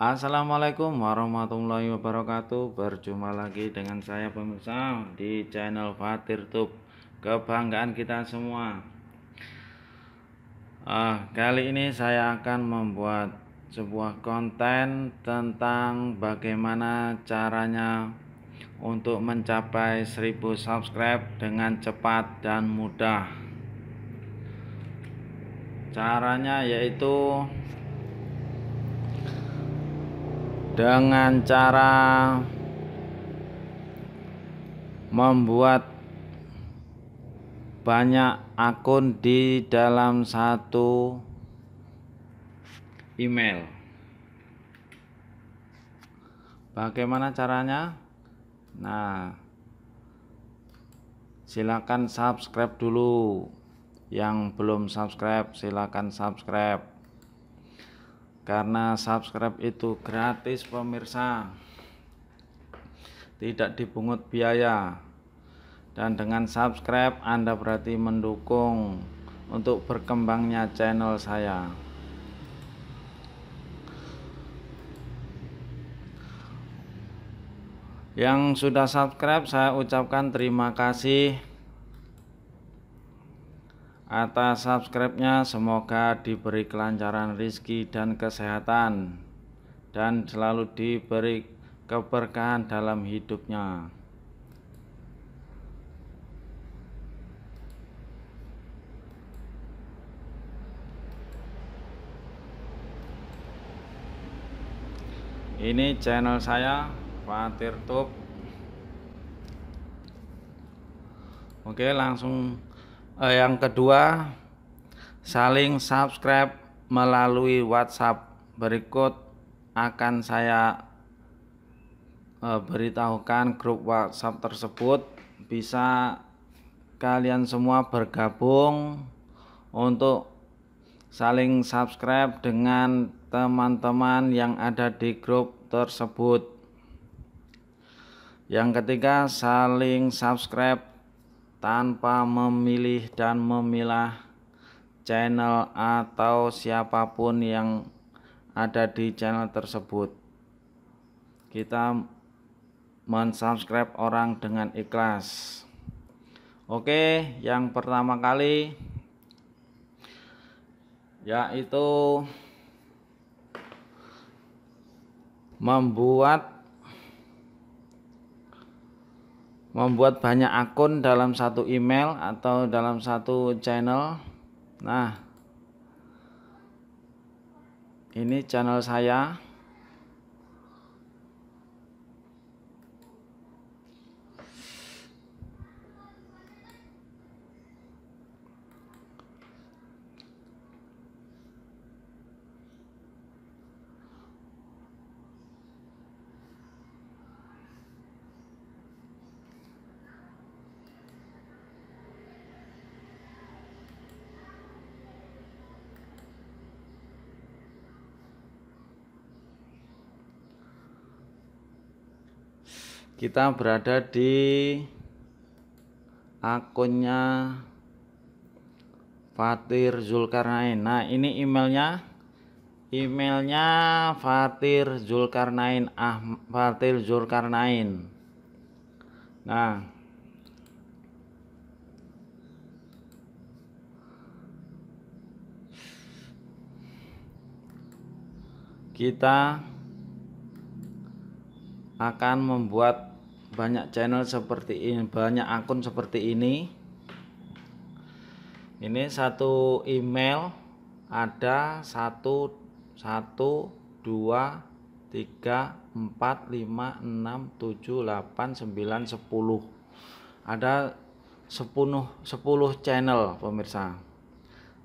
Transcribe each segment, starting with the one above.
Assalamualaikum warahmatullahi wabarakatuh Berjumpa lagi dengan saya pemirsa di channel Fatir Tube Kebanggaan kita semua uh, Kali ini saya akan membuat sebuah konten tentang bagaimana caranya untuk mencapai 1000 subscribe dengan cepat dan mudah caranya yaitu dengan cara membuat banyak akun di dalam satu email bagaimana caranya Nah, silakan subscribe dulu. Yang belum subscribe, silakan subscribe. Karena subscribe itu gratis, pemirsa. Tidak dipungut biaya. Dan dengan subscribe, Anda berarti mendukung untuk berkembangnya channel saya. Yang sudah subscribe saya ucapkan terima kasih atas subscribe-nya semoga diberi kelancaran rezeki dan kesehatan dan selalu diberi keberkahan dalam hidupnya ini channel saya khawatir Top. oke langsung eh, yang kedua saling subscribe melalui WhatsApp berikut akan saya eh, beritahukan grup WhatsApp tersebut bisa kalian semua bergabung untuk saling subscribe dengan teman-teman yang ada di grup tersebut. Yang ketiga, saling subscribe tanpa memilih dan memilah channel atau siapapun yang ada di channel tersebut. Kita mensubscribe orang dengan ikhlas. Oke, yang pertama kali yaitu membuat membuat banyak akun dalam satu email atau dalam satu channel. Nah, ini channel saya. kita berada di akunnya Fatir Zulkarnain. Nah, ini emailnya emailnya Fatir Zulkarnain ah Fatir Zulkarnain. Nah, kita akan membuat banyak channel seperti ini banyak akun seperti ini ini satu email ada satu satu dua tiga empat lima enam tujuh delapan sembilan sepuluh ada sepuluh sepuluh channel pemirsa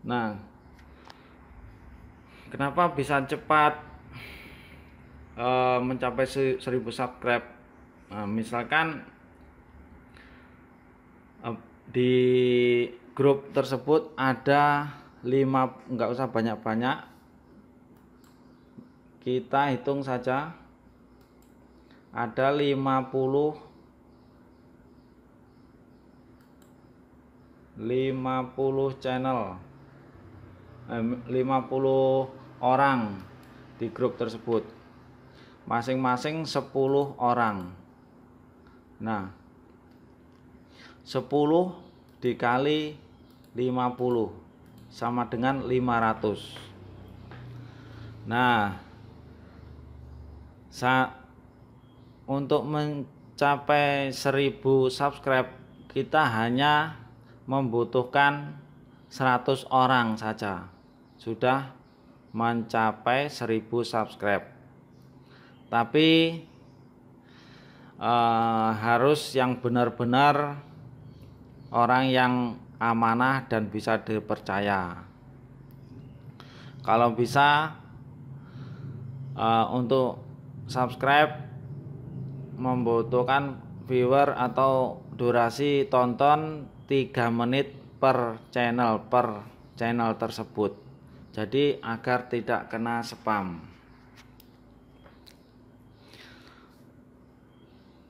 nah kenapa bisa cepat uh, mencapai seribu subscribe nah, misalkan eh, di grup tersebut ada lima enggak usah banyak-banyak kita hitung saja ada 50 50 channel eh, lima 50 orang di grup tersebut masing-masing 10 orang Nah, 10 dikali 50 sama dengan 500. Nah, saat untuk mencapai 1000 subscribe kita hanya membutuhkan 100 orang saja. Sudah mencapai 1000 subscribe. Tapi uh, harus yang benar-benar orang yang amanah dan bisa dipercaya. Kalau bisa uh, untuk subscribe membutuhkan viewer atau durasi tonton 3 menit per channel per channel tersebut. Jadi agar tidak kena spam.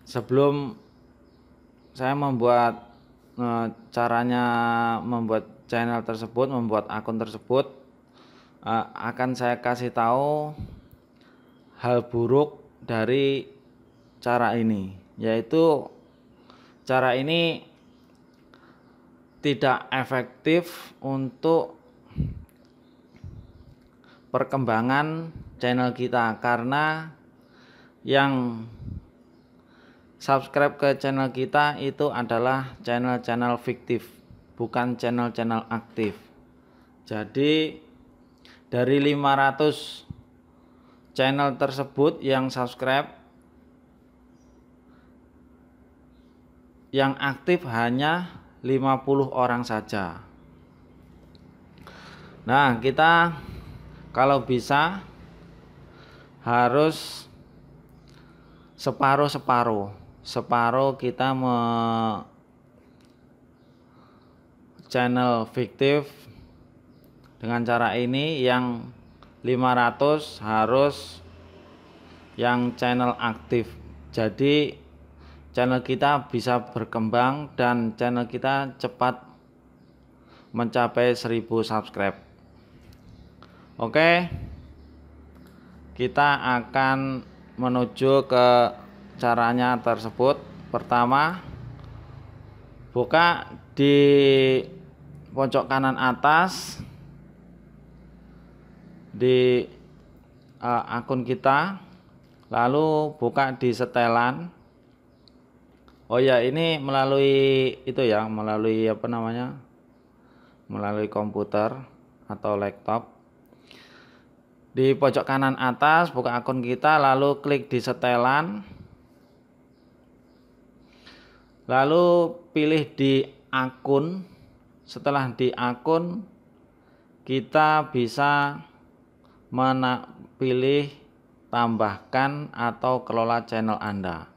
sebelum saya membuat e, caranya membuat channel tersebut, membuat akun tersebut e, akan saya kasih tahu hal buruk dari cara ini, yaitu cara ini tidak efektif untuk perkembangan channel kita karena yang subscribe ke channel kita itu adalah channel-channel fiktif bukan channel-channel aktif jadi dari 500 channel tersebut yang subscribe yang aktif hanya 50 orang saja nah kita kalau bisa harus separuh-separuh separuh kita me channel fiktif dengan cara ini yang 500 harus yang channel aktif jadi channel kita bisa berkembang dan channel kita cepat mencapai 1000 subscribe oke kita akan menuju ke caranya tersebut pertama buka di pojok kanan atas di uh, akun kita lalu buka di setelan oh ya ini melalui itu ya melalui apa namanya melalui komputer atau laptop di pojok kanan atas buka akun kita lalu klik di setelan Lalu pilih di akun. Setelah di akun kita bisa mana pilih tambahkan atau kelola channel Anda.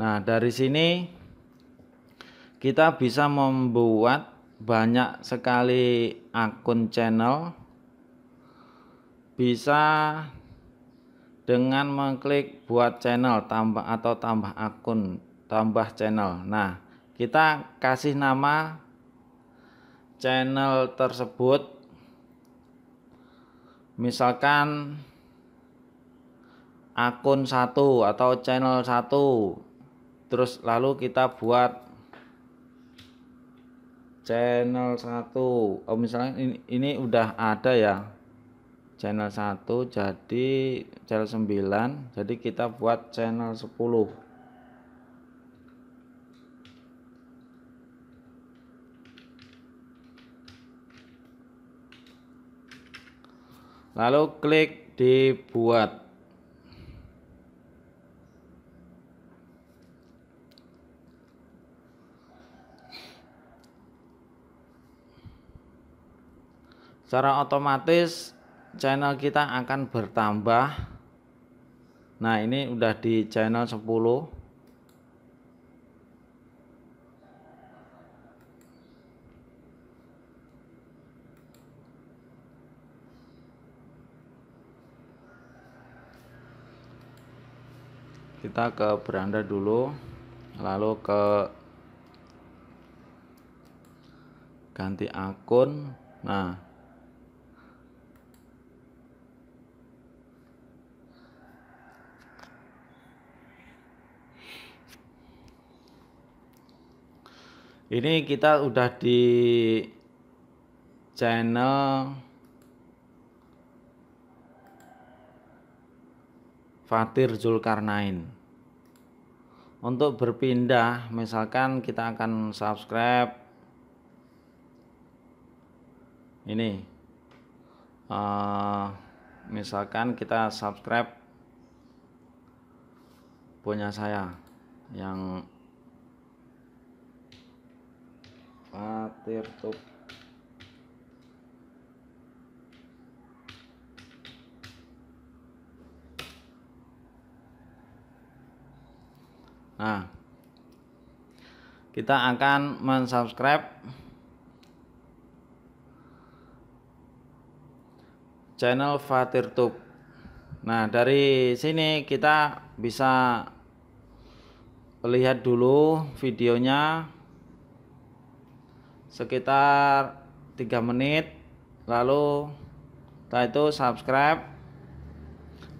Nah, dari sini kita bisa membuat banyak sekali akun channel bisa dengan mengklik buat channel tambah atau tambah akun tambah channel nah kita kasih nama channel tersebut misalkan akun satu atau channel satu terus lalu kita buat channel satu oh, misalnya ini, ini udah ada ya channel 1 jadi channel 9 jadi kita buat channel 10 lalu klik dibuat secara otomatis channel kita akan bertambah nah ini udah di channel 10 kita ke beranda dulu lalu ke ganti akun nah ini kita udah di channel Fatir Zulkarnain untuk berpindah misalkan kita akan subscribe ini uh, misalkan kita subscribe punya saya yang Fatir tuh Nah, kita akan mensubscribe channel Fatir Tube. Nah, dari sini kita bisa lihat dulu videonya sekitar tiga menit lalu setelah itu subscribe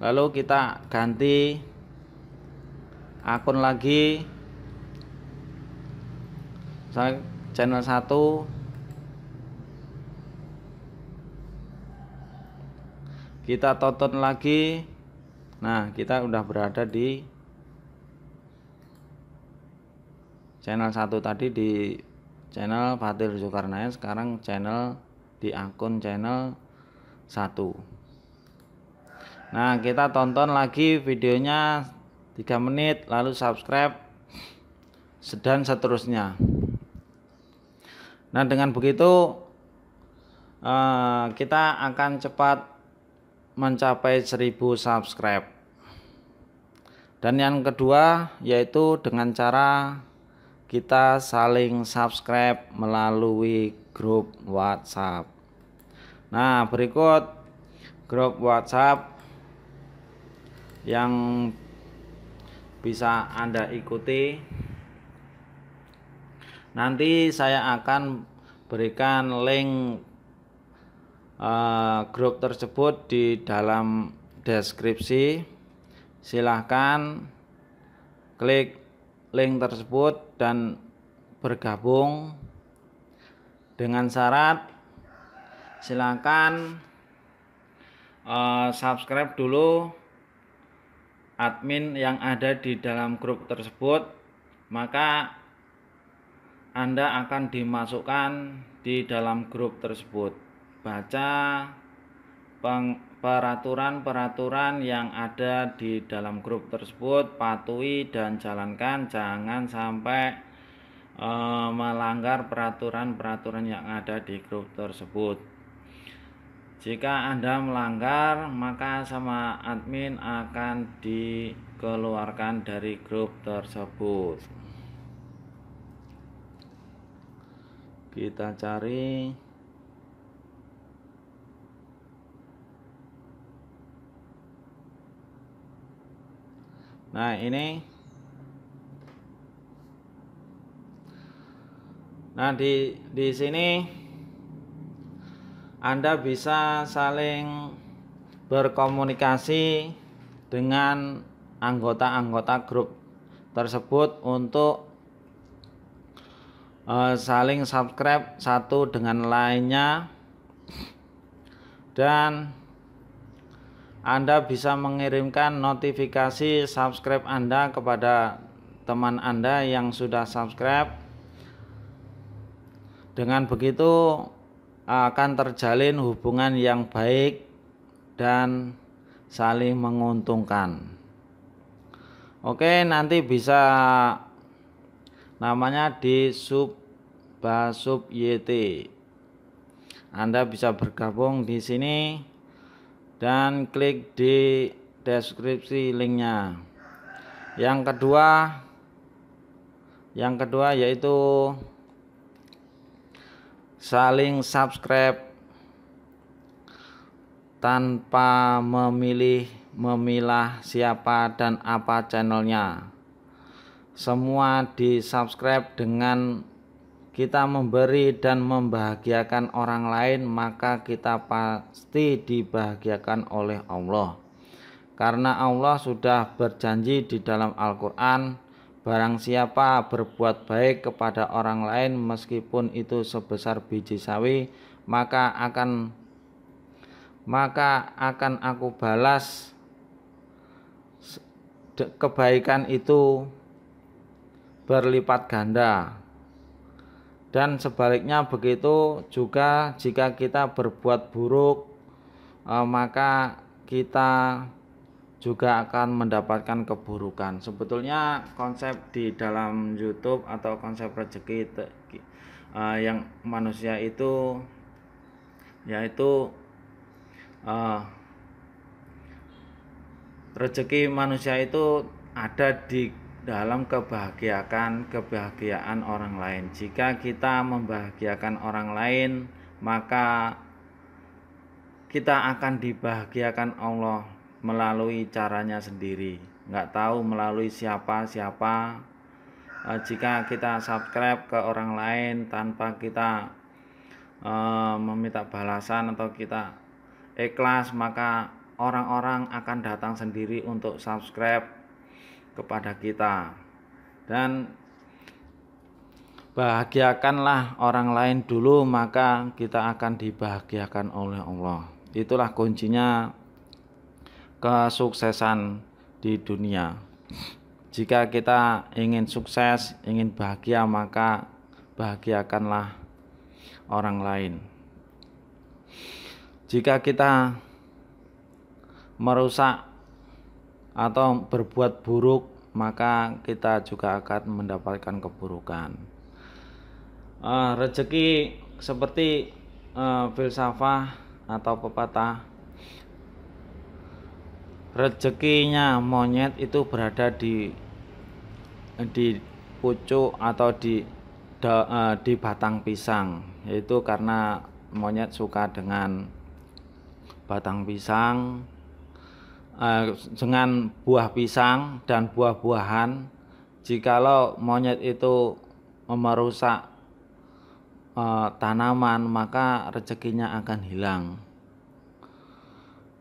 lalu kita ganti akun lagi channel 1 kita tonton lagi nah kita udah berada di channel 1 tadi di channel Fatir Zulkarnain sekarang channel di akun channel 1 nah kita tonton lagi videonya 3 menit lalu subscribe dan seterusnya nah dengan begitu eh, kita akan cepat mencapai 1000 subscribe dan yang kedua yaitu dengan cara kita saling subscribe melalui grup WhatsApp. Nah, berikut grup WhatsApp yang bisa Anda ikuti. Nanti saya akan berikan link uh, grup tersebut di dalam deskripsi. Silahkan klik link tersebut dan bergabung dengan syarat silakan eh, subscribe dulu admin yang ada di dalam grup tersebut maka Anda akan dimasukkan di dalam grup tersebut baca peng peraturan-peraturan yang ada di dalam grup tersebut patuhi dan jalankan jangan sampai e, melanggar peraturan-peraturan yang ada di grup tersebut jika Anda melanggar maka sama admin akan dikeluarkan dari grup tersebut kita cari Nah, ini Nah, di di sini Anda bisa saling berkomunikasi dengan anggota-anggota grup tersebut untuk uh, saling subscribe satu dengan lainnya dan anda bisa mengirimkan notifikasi subscribe Anda kepada teman Anda yang sudah subscribe. Dengan begitu akan terjalin hubungan yang baik dan saling menguntungkan. Oke, nanti bisa namanya di sub basub YT. Anda bisa bergabung di sini dan klik di deskripsi linknya yang kedua yang kedua yaitu saling subscribe tanpa memilih memilah siapa dan apa channelnya semua di subscribe dengan kita memberi dan membahagiakan orang lain, maka kita pasti dibahagiakan oleh Allah. Karena Allah sudah berjanji di dalam Al-Quran, barang siapa berbuat baik kepada orang lain, meskipun itu sebesar biji sawi, maka akan maka akan aku balas kebaikan itu berlipat ganda dan sebaliknya begitu juga jika kita berbuat buruk eh, maka kita juga akan mendapatkan keburukan sebetulnya konsep di dalam YouTube atau konsep rezeki eh, yang manusia itu yaitu eh, rezeki manusia itu ada di dalam kebahagiaan kebahagiaan orang lain. Jika kita membahagiakan orang lain, maka kita akan dibahagiakan Allah melalui caranya sendiri. Nggak tahu melalui siapa-siapa. Eh, jika kita subscribe ke orang lain tanpa kita eh, meminta balasan atau kita ikhlas, maka orang-orang akan datang sendiri untuk subscribe kepada kita dan bahagiakanlah orang lain dulu maka kita akan dibahagiakan oleh Allah itulah kuncinya kesuksesan di dunia jika kita ingin sukses ingin bahagia maka bahagiakanlah orang lain jika kita merusak atau berbuat buruk maka kita juga akan mendapatkan keburukan uh, rezeki seperti uh, filsafah atau pepatah rezekinya monyet itu berada di di pucuk atau di da, uh, di batang pisang yaitu karena monyet suka dengan batang pisang Eh, dengan buah pisang dan buah-buahan jikalau monyet itu merusak eh, tanaman maka rezekinya akan hilang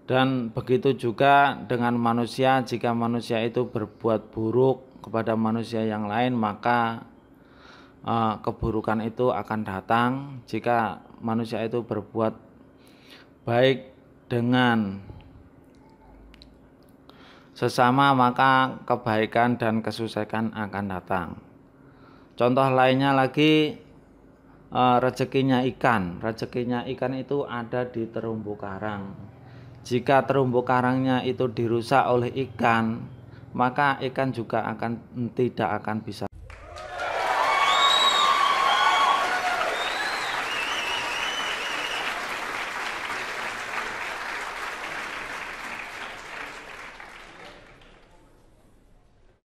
dan begitu juga dengan manusia jika manusia itu berbuat buruk kepada manusia yang lain maka eh, keburukan itu akan datang jika manusia itu berbuat baik dengan sesama maka kebaikan dan kesusahan akan datang. Contoh lainnya lagi e, rezekinya ikan. Rezekinya ikan itu ada di terumbu karang. Jika terumbu karangnya itu dirusak oleh ikan, maka ikan juga akan tidak akan bisa